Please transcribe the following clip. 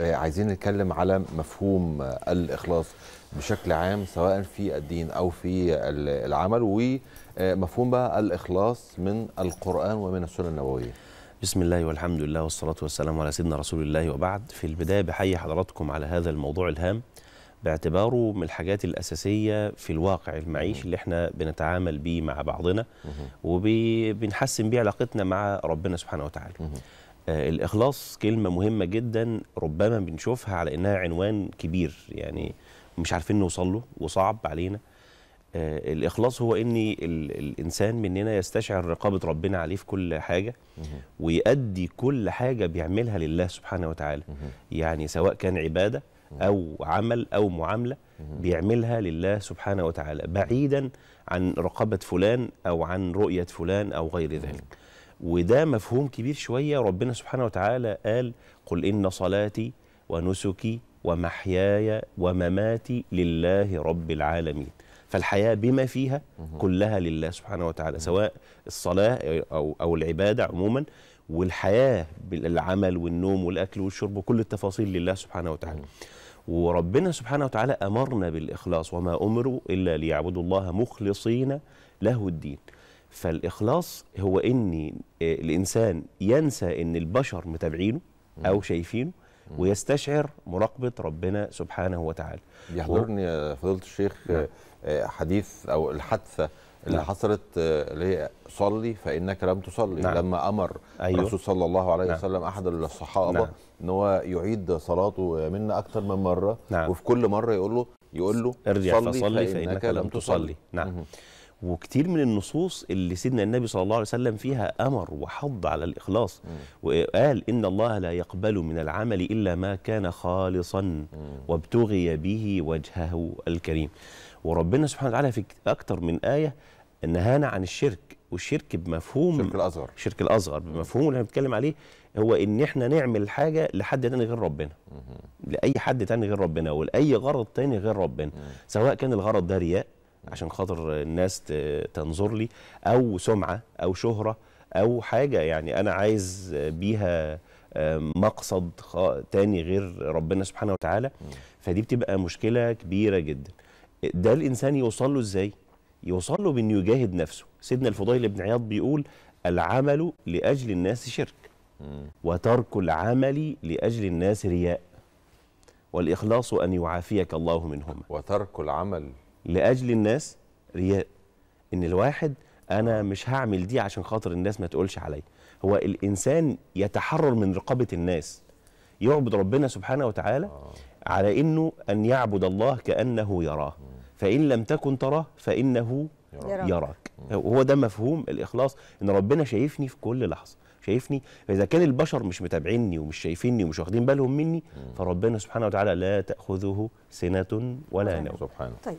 آه، عايزين نتكلم على مفهوم آه، الاخلاص بشكل عام سواء في الدين او في العمل ومفهوم آه، بقى الاخلاص من القران ومن السنه النبويه. بسم الله والحمد لله والصلاه والسلام على سيدنا رسول الله وبعد في البدايه بحيي حضراتكم على هذا الموضوع الهام باعتباره من الحاجات الأساسية في الواقع المعيشي اللي احنا بنتعامل بيه مع بعضنا وبنحسن بيه علاقتنا مع ربنا سبحانه وتعالى آه، الإخلاص كلمة مهمة جدا ربما بنشوفها على إنها عنوان كبير يعني مش عارفين نوصل له وصعب علينا آه، الإخلاص هو إن الإنسان مننا يستشعر رقابة ربنا عليه في كل حاجة ويؤدي كل حاجة بيعملها لله سبحانه وتعالى يعني سواء كان عبادة أو عمل أو معاملة بيعملها لله سبحانه وتعالى بعيدا عن رقابة فلان أو عن رؤية فلان أو غير ذلك وده مفهوم كبير شوية ربنا سبحانه وتعالى قال قل إن صلاتي ونسكي ومحياي ومماتي لله رب العالمين فالحياة بما فيها كلها لله سبحانه وتعالى سواء الصلاة أو, أو العبادة عموما والحياة بالعمل والنوم والأكل والشرب وكل التفاصيل لله سبحانه وتعالى وربنا سبحانه وتعالى أمرنا بالإخلاص وما أمروا إلا ليعبدوا الله مخلصين له الدين فالاخلاص هو ان آه، الانسان ينسى ان البشر متابعينه او شايفينه ويستشعر مراقبه ربنا سبحانه وتعالى يحضرني يا فضيله الشيخ نعم. آه، حديث او الحادثه اللي نعم. حصلت آه، اللي هي صلي فانك لم تصلي نعم. لما امر أيوه. الرسول صلى الله عليه نعم. وسلم احد الصحابه نعم. ان هو يعيد صلاته منا اكثر من مره نعم. وفي كل مره يقول له يقول له ارجع صلي فصلي فانك, فإنك لم تصلي, تصلي. نعم وكتير من النصوص اللي سيدنا النبي صلى الله عليه وسلم فيها أمر وحض على الإخلاص وقال إن الله لا يقبل من العمل إلا ما كان خالصا وابتغي به وجهه الكريم وربنا سبحانه وتعالى في أكتر من آية نهانا عن الشرك والشرك بمفهوم الشرك الأصغر الشرك الأصغر بمفهومه اللي بنتكلم عليه هو إن إحنا نعمل حاجة لحد تاني غير ربنا لأي حد تاني غير ربنا ولأي غرض تاني غير ربنا سواء كان الغرض ده رياء عشان خاطر الناس تنظر لي او سمعه او شهره او حاجه يعني انا عايز بيها آه، مقصد تاني غير ربنا سبحانه وتعالى فدي بتبقى مشكله كبيره جدا ده الانسان يوصل له ازاي يوصل له بانه يجاهد نفسه سيدنا الفضيل بن عياض بيقول العمل لاجل الناس شرك وترك العمل لاجل الناس رياء والاخلاص ان يعافيك الله منهما وترك العمل لاجل الناس رياء ان الواحد انا مش هعمل دي عشان خاطر الناس ما تقولش عليا هو الانسان يتحرر من رقابه الناس يعبد ربنا سبحانه وتعالى آه. على انه ان يعبد الله كانه يراه فان لم تكن تراه فانه يراك, يراك. هو ده مفهوم الاخلاص ان ربنا شايفني في كل لحظه شايفني فاذا كان البشر مش متابعيني ومش شايفيني ومش واخدين بالهم مني فربنا سبحانه وتعالى لا تاخذه سنه ولا آه. نوم سبحانه طيب